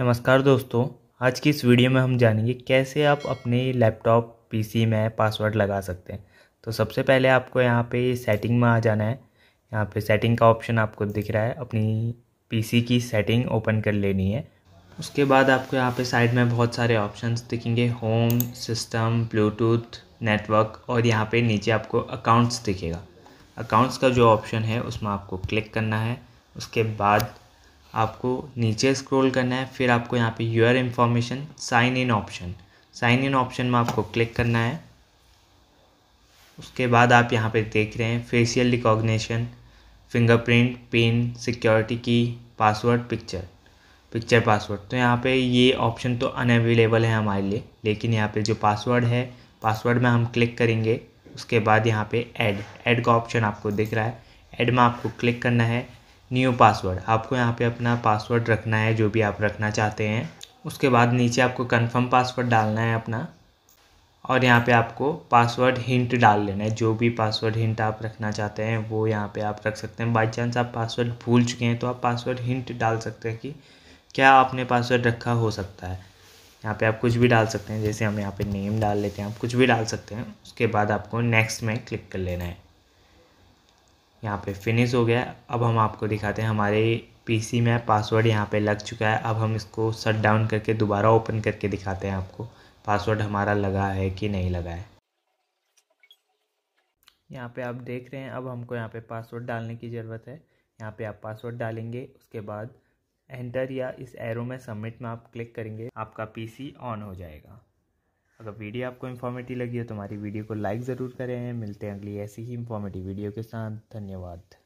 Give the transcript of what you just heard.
नमस्कार दोस्तों आज की इस वीडियो में हम जानेंगे कैसे आप अपने लैपटॉप पीसी में पासवर्ड लगा सकते हैं तो सबसे पहले आपको यहाँ पे सेटिंग में आ जाना है यहाँ पे सेटिंग का ऑप्शन आपको दिख रहा है अपनी पीसी की सेटिंग ओपन कर लेनी है उसके बाद आपको यहाँ पे साइड में बहुत सारे ऑप्शंस दिखेंगे होम सिस्टम ब्लूटूथ नेटवर्क और यहाँ पर नीचे आपको अकाउंट्स दिखेगा अकाउंट्स का जो ऑप्शन है उसमें आपको क्लिक करना है उसके बाद आपको नीचे स्क्रॉल करना है फिर आपको यहाँ पे your information sign in option sign in option में आपको क्लिक करना है उसके बाद आप यहाँ पे देख रहे हैं facial recognition fingerprint pin security की पासवर्ड पिक्चर पिक्चर पासवर्ड तो यहाँ पे ये ऑप्शन तो अनअवेलेबल है हमारे लिए लेकिन यहाँ पे जो पासवर्ड है पासवर्ड में हम क्लिक करेंगे उसके बाद यहाँ पे ऐड ऐड का ऑप्शन आपको दिख रहा है ऐड में आपको क्लिक करना है न्यू पासवर्ड आपको यहाँ पे अपना पासवर्ड रखना है जो भी आप रखना चाहते हैं उसके बाद नीचे आपको कंफर्म पासवर्ड डालना है अपना और यहाँ पे आपको पासवर्ड हिंट डाल लेना है जो भी पासवर्ड हिंट आप रखना चाहते हैं वो यहाँ पे आप रख सकते हैं बाई चांस आप पासवर्ड भूल चुके हैं तो आप पासवर्ड हिंट डाल सकते हैं कि क्या आपने पासवर्ड रखा हो सकता है यहाँ पे आप कुछ भी डाल सकते हैं जैसे हम यहाँ पे नेम डाल लेते हैं आप कुछ भी डाल सकते हैं उसके बाद आपको नेक्स्ट में क्लिक कर लेना है यहाँ पे फिनिश हो गया अब हम आपको दिखाते हैं हमारे पीसी में पासवर्ड यहाँ पे लग चुका है अब हम इसको शट डाउन करके दोबारा ओपन करके दिखाते हैं आपको पासवर्ड हमारा लगा है कि नहीं लगा है यहाँ पे आप देख रहे हैं अब हमको यहाँ पे पासवर्ड डालने की ज़रूरत है यहाँ पे आप पासवर्ड डालेंगे उसके बाद एंटर या इस एरो में सबमिट में आप क्लिक करेंगे आपका पी ऑन हो जाएगा अगर वीडियो आपको इन्फॉर्मेटिव लगी हो तो हमारी वीडियो को लाइक ज़रूर करें मिलते हैं अगली ऐसी ही इन्फॉर्मेटिव वीडियो के साथ धन्यवाद